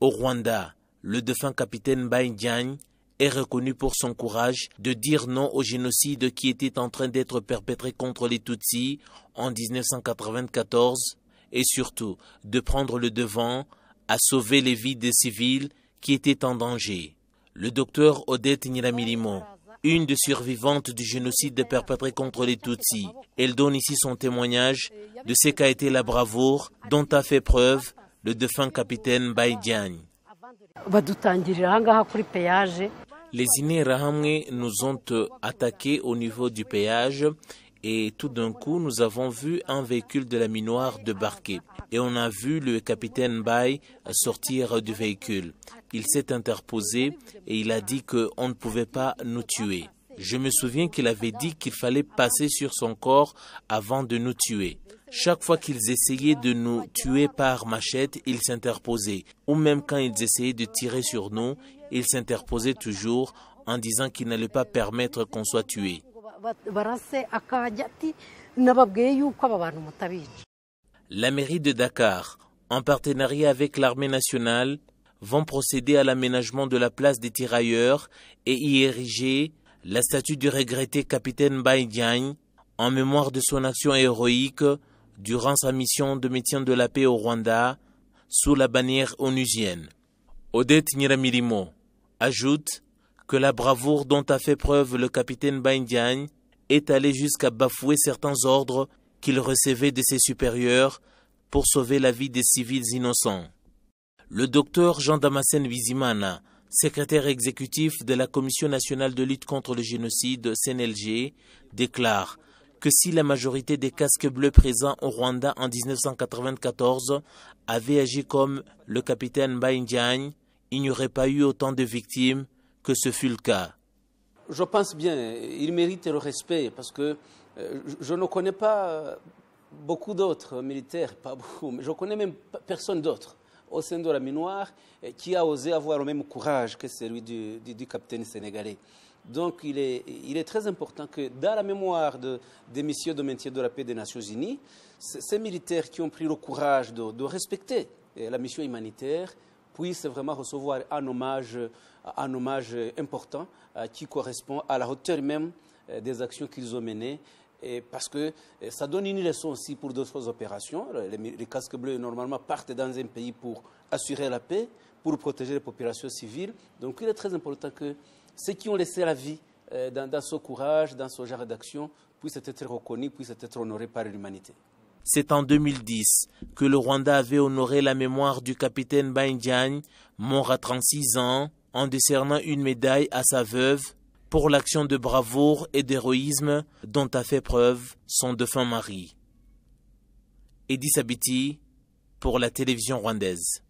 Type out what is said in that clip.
Au Rwanda, le défunt capitaine Bain est reconnu pour son courage de dire non au génocide qui était en train d'être perpétré contre les Tutsis en 1994 et surtout de prendre le devant à sauver les vies des civils qui étaient en danger. Le docteur Odette Niramilimo, une des survivantes du génocide perpétré contre les Tutsis, elle donne ici son témoignage de ce qu'a été la bravoure dont a fait preuve le défunt capitaine Diagne. Les Rahang nous ont attaqués au niveau du péage et tout d'un coup nous avons vu un véhicule de la minoire débarquer et on a vu le capitaine Bay sortir du véhicule. Il s'est interposé et il a dit qu'on ne pouvait pas nous tuer. Je me souviens qu'il avait dit qu'il fallait passer sur son corps avant de nous tuer. Chaque fois qu'ils essayaient de nous tuer par machette, ils s'interposaient. Ou même quand ils essayaient de tirer sur nous, ils s'interposaient toujours en disant qu'ils n'allaient pas permettre qu'on soit tué. La mairie de Dakar, en partenariat avec l'armée nationale, vont procéder à l'aménagement de la place des tirailleurs et y ériger la statue du regretté capitaine Baïdiagne en mémoire de son action héroïque durant sa mission de médecin de la paix au Rwanda sous la bannière onusienne. Odette Niramirimo ajoute que la bravoure dont a fait preuve le capitaine Baindiagne est allée jusqu'à bafouer certains ordres qu'il recevait de ses supérieurs pour sauver la vie des civils innocents. Le docteur Jean Damascène Vizimana, secrétaire exécutif de la Commission nationale de lutte contre le génocide CNLG, déclare que si la majorité des casques bleus présents au Rwanda en 1994 avaient agi comme le capitaine Baindjian, il n'y aurait pas eu autant de victimes que ce fut le cas. Je pense bien, il mérite le respect parce que euh, je ne connais pas beaucoup d'autres militaires, pas beaucoup, mais je ne connais même personne d'autre au sein de la minoire euh, qui a osé avoir le même courage que celui du capitaine sénégalais. Donc il est, très important que dans la mémoire des messieurs de maintien de la paix des Nations Unies, ces militaires qui ont pris le courage de, respecter eh, la mission humanitaire puissent vraiment recevoir un hommage, important euh, qui correspond à la hauteur même euh, des actions qu'ils ont menées et parce que eh, ça donne une leçon aussi pour d'autres opérations. les, casques bleus, normalement, partent dans un pays pour assurer la paix pour protéger les populations civiles. Donc il est très important que ceux qui ont laissé la vie euh, dans, ce courage, dans ce genre d'action, puissent être reconnus, puissent être honorés par l'humanité. C'est en 2010 que le Rwanda avait honoré la mémoire du capitaine Baindjian, mort à 36 ans, en décernant une médaille à sa veuve pour l'action de bravoure et d'héroïsme dont a fait preuve son défunt mari. Edith Sabiti pour la télévision rwandaise.